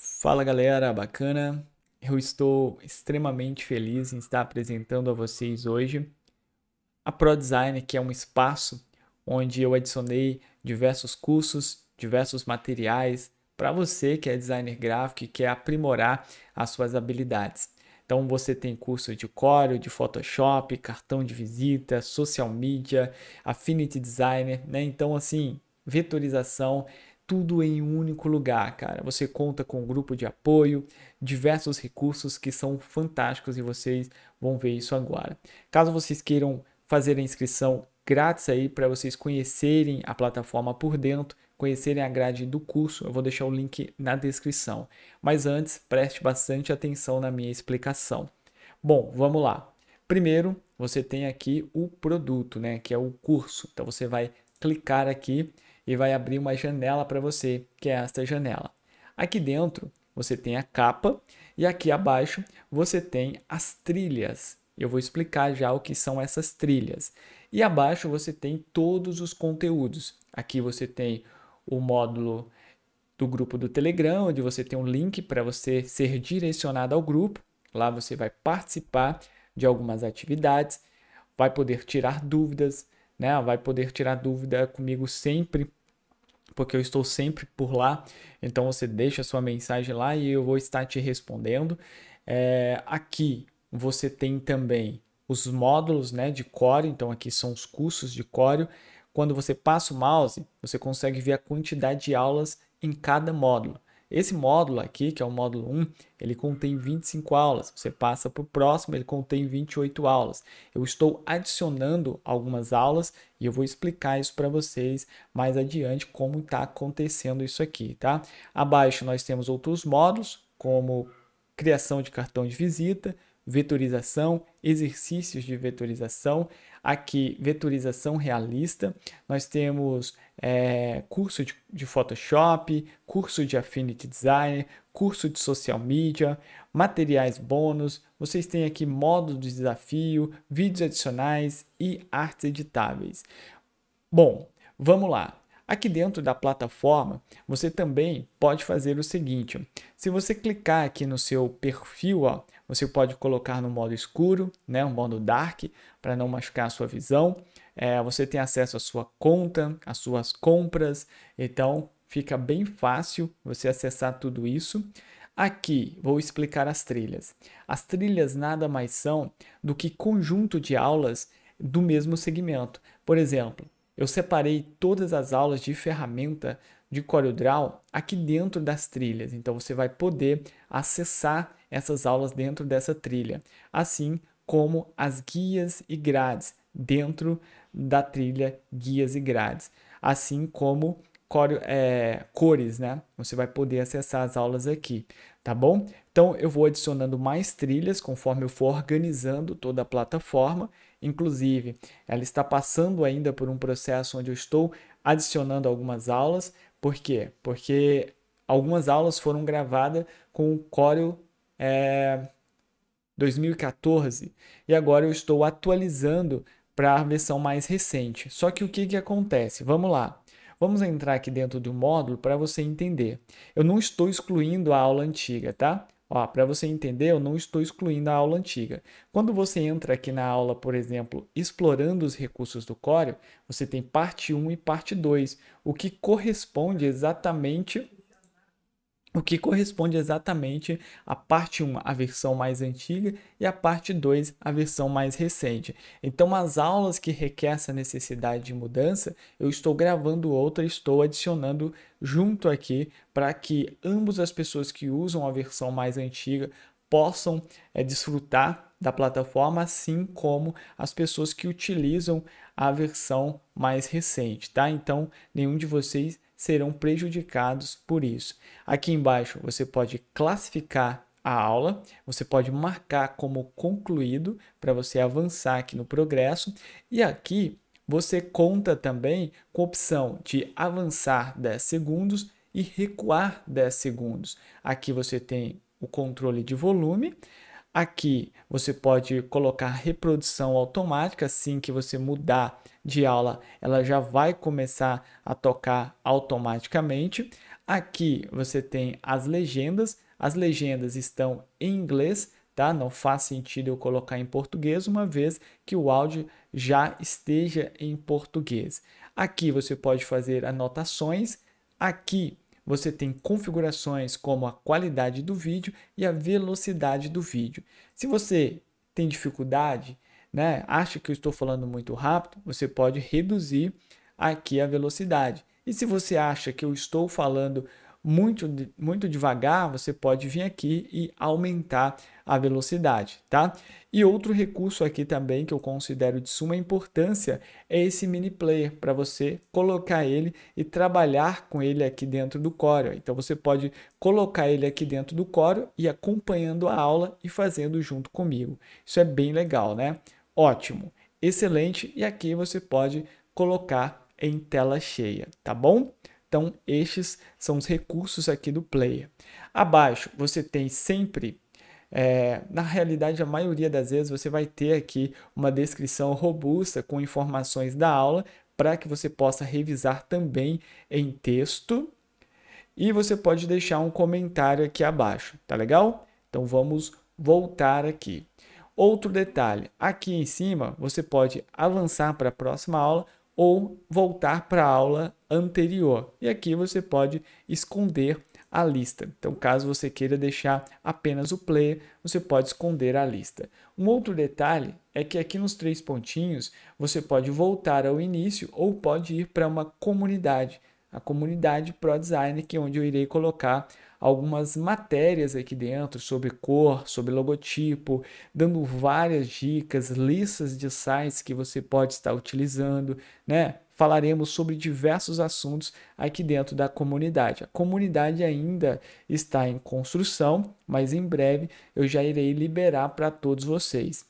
Fala galera, bacana? Eu estou extremamente feliz em estar apresentando a vocês hoje a ProDesign, que é um espaço onde eu adicionei diversos cursos, diversos materiais para você que é designer gráfico e quer aprimorar as suas habilidades. Então você tem curso de Corel, de Photoshop, cartão de visita, social media, Affinity Designer, né? Então assim, vetorização, tudo em um único lugar, cara. Você conta com um grupo de apoio, diversos recursos que são fantásticos e vocês vão ver isso agora. Caso vocês queiram fazer a inscrição grátis aí para vocês conhecerem a plataforma por dentro, conhecerem a grade do curso, eu vou deixar o link na descrição. Mas antes, preste bastante atenção na minha explicação. Bom, vamos lá. Primeiro, você tem aqui o produto, né, que é o curso. Então você vai clicar aqui e vai abrir uma janela para você, que é esta janela. Aqui dentro você tem a capa e aqui abaixo você tem as trilhas. Eu vou explicar já o que são essas trilhas. E abaixo você tem todos os conteúdos. Aqui você tem o módulo do grupo do Telegram, onde você tem um link para você ser direcionado ao grupo. Lá você vai participar de algumas atividades, vai poder tirar dúvidas, né? Vai poder tirar dúvida comigo sempre porque eu estou sempre por lá. Então você deixa sua mensagem lá e eu vou estar te respondendo. É, aqui você tem também os módulos né, de Core, então aqui são os cursos de Core. Quando você passa o mouse, você consegue ver a quantidade de aulas em cada módulo. Esse módulo aqui, que é o módulo 1, ele contém 25 aulas. Você passa para o próximo, ele contém 28 aulas. Eu estou adicionando algumas aulas e eu vou explicar isso para vocês mais adiante, como está acontecendo isso aqui, tá? Abaixo nós temos outros módulos, como criação de cartão de visita, vetorização, exercícios de vetorização. Aqui, vetorização realista. Nós temos é, curso de, de Photoshop, curso de Affinity Design, curso de social media, materiais bônus. Vocês têm aqui modo de desafio, vídeos adicionais e artes editáveis. Bom, vamos lá. Aqui dentro da plataforma, você também pode fazer o seguinte: se você clicar aqui no seu perfil, ó, você pode colocar no modo escuro, né, um modo dark, para não machucar a sua visão. É, você tem acesso à sua conta, às suas compras, então fica bem fácil você acessar tudo isso. Aqui vou explicar as trilhas. As trilhas nada mais são do que conjunto de aulas do mesmo segmento. Por exemplo, eu separei todas as aulas de ferramenta de CorelDRAW aqui dentro das trilhas. Então você vai poder acessar essas aulas dentro dessa trilha, assim como as guias e grades dentro da trilha guias e grades, assim como é, cores, né? Você vai poder acessar as aulas aqui, tá bom? Então eu vou adicionando mais trilhas conforme eu for organizando toda a plataforma. Inclusive, ela está passando ainda por um processo onde eu estou adicionando algumas aulas. Por quê? Porque algumas aulas foram gravadas com o Corel é, 2014 e agora eu estou atualizando para a versão mais recente. Só que o que, que acontece? Vamos lá. Vamos entrar aqui dentro do módulo para você entender. Eu não estou excluindo a aula antiga, tá? Para você entender, eu não estou excluindo a aula antiga. Quando você entra aqui na aula, por exemplo, explorando os recursos do Corel, você tem parte 1 e parte 2, o que corresponde exatamente o que corresponde exatamente à parte 1, a versão mais antiga, e a parte 2, a versão mais recente. Então, as aulas que requer essa necessidade de mudança, eu estou gravando outra, estou adicionando junto aqui para que ambas as pessoas que usam a versão mais antiga possam é, desfrutar da plataforma, assim como as pessoas que utilizam a versão mais recente, tá? Então, nenhum de vocês serão prejudicados por isso. Aqui embaixo você pode classificar a aula, você pode marcar como concluído para você avançar aqui no progresso e aqui você conta também com a opção de avançar 10 segundos e recuar 10 segundos. Aqui você tem o controle de volume, Aqui você pode colocar reprodução automática, assim que você mudar de aula, ela já vai começar a tocar automaticamente. Aqui você tem as legendas, as legendas estão em inglês, tá? Não faz sentido eu colocar em português, uma vez que o áudio já esteja em português. Aqui você pode fazer anotações, aqui você tem configurações como a qualidade do vídeo e a velocidade do vídeo. Se você tem dificuldade, né, acha que eu estou falando muito rápido, você pode reduzir aqui a velocidade. E se você acha que eu estou falando muito, muito devagar, você pode vir aqui e aumentar a velocidade, tá? E outro recurso aqui também que eu considero de suma importância é esse mini player para você colocar ele e trabalhar com ele aqui dentro do Corel. Então você pode colocar ele aqui dentro do Corel e acompanhando a aula e fazendo junto comigo. Isso é bem legal, né? Ótimo, excelente e aqui você pode colocar em tela cheia, tá bom? Então, estes são os recursos aqui do player. Abaixo, você tem sempre é, na realidade, a maioria das vezes você vai ter aqui uma descrição robusta com informações da aula para que você possa revisar também em texto. E você pode deixar um comentário aqui abaixo, tá legal? Então vamos voltar aqui. Outro detalhe, aqui em cima você pode avançar para a próxima aula ou voltar para a aula anterior. E aqui você pode esconder a lista. Então, caso você queira deixar apenas o player, você pode esconder a lista. Um outro detalhe é que aqui nos três pontinhos você pode voltar ao início ou pode ir para uma comunidade a comunidade Pro Design, que é onde eu irei colocar algumas matérias aqui dentro sobre cor, sobre logotipo, dando várias dicas, listas de sites que você pode estar utilizando, né? Falaremos sobre diversos assuntos aqui dentro da comunidade. A comunidade ainda está em construção, mas em breve eu já irei liberar para todos vocês.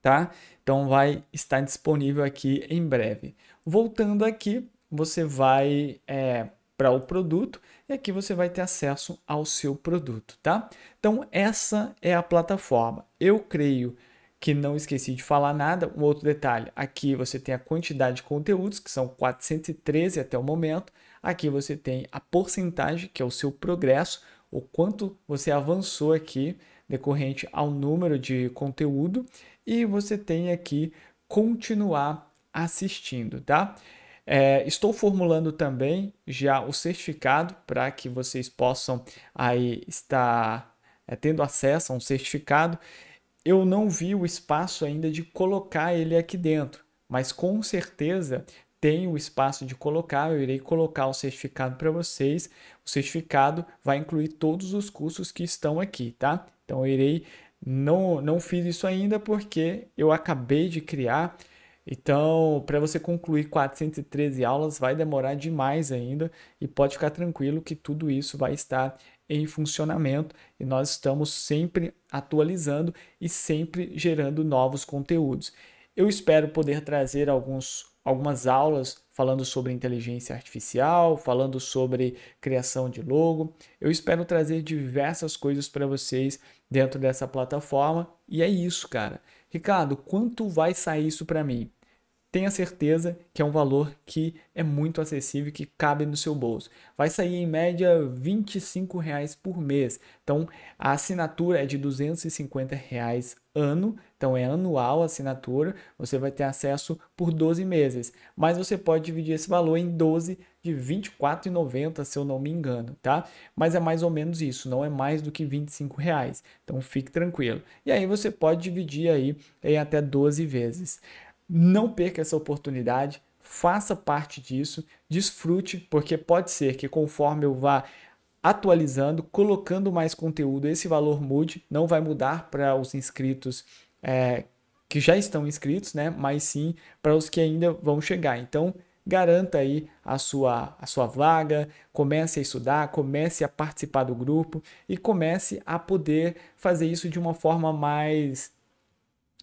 Tá? Então vai estar disponível aqui em breve. Voltando aqui você vai é, para o produto e aqui você vai ter acesso ao seu produto, tá? Então essa é a plataforma. Eu creio que não esqueci de falar nada. Um outro detalhe, aqui você tem a quantidade de conteúdos, que são 413 até o momento. Aqui você tem a porcentagem, que é o seu progresso, o quanto você avançou aqui decorrente ao número de conteúdo e você tem aqui continuar assistindo, tá? É, estou formulando também já o certificado para que vocês possam aí estar é, tendo acesso a um certificado. Eu não vi o espaço ainda de colocar ele aqui dentro, mas com certeza tem o espaço de colocar. Eu irei colocar o certificado para vocês. O certificado vai incluir todos os cursos que estão aqui, tá? Então eu irei não não fiz isso ainda porque eu acabei de criar então, para você concluir 413 aulas, vai demorar demais ainda e pode ficar tranquilo que tudo isso vai estar em funcionamento e nós estamos sempre atualizando e sempre gerando novos conteúdos. Eu espero poder trazer alguns, algumas aulas falando sobre inteligência artificial, falando sobre criação de logo. Eu espero trazer diversas coisas para vocês dentro dessa plataforma e é isso, cara. Ricardo, quanto vai sair isso para mim? tenha certeza que é um valor que é muito acessível, que cabe no seu bolso. Vai sair em média R$ 25 por mês. Então, a assinatura é de R$ 250 ano, então é anual a assinatura, você vai ter acesso por 12 meses, mas você pode dividir esse valor em 12 de R$ 24,90, se eu não me engano, tá? Mas é mais ou menos isso, não é mais do que R$ 25, reais, então fique tranquilo. E aí você pode dividir aí em até 12 vezes. Não perca essa oportunidade, faça parte disso, desfrute, porque pode ser que conforme eu vá atualizando, colocando mais conteúdo, esse valor mude, não vai mudar para os inscritos é, que já estão inscritos, né? Mas sim para os que ainda vão chegar. Então, garanta aí a sua, a sua vaga, comece a estudar, comece a participar do grupo e comece a poder fazer isso de uma forma mais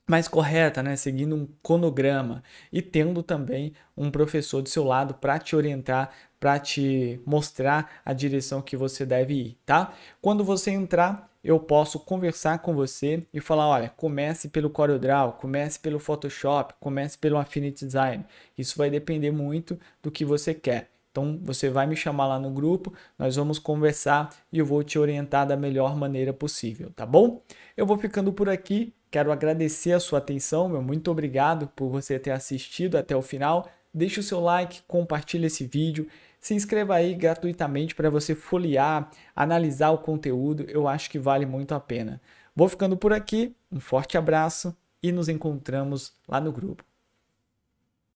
mais correta, né? seguindo um cronograma e tendo também um professor do seu lado para te orientar, para te mostrar a direção que você deve ir, tá? Quando você entrar, eu posso conversar com você e falar, olha, comece pelo CorelDRAW, comece pelo Photoshop, comece pelo Affinity Design. Isso vai depender muito do que você quer. Então você vai me chamar lá no grupo, nós vamos conversar e eu vou te orientar da melhor maneira possível, tá bom? Eu vou ficando por aqui. Quero agradecer a sua atenção, meu muito obrigado por você ter assistido até o final. Deixe o seu like, compartilhe esse vídeo, se inscreva aí gratuitamente para você folhear, analisar o conteúdo, eu acho que vale muito a pena. Vou ficando por aqui, um forte abraço e nos encontramos lá no grupo.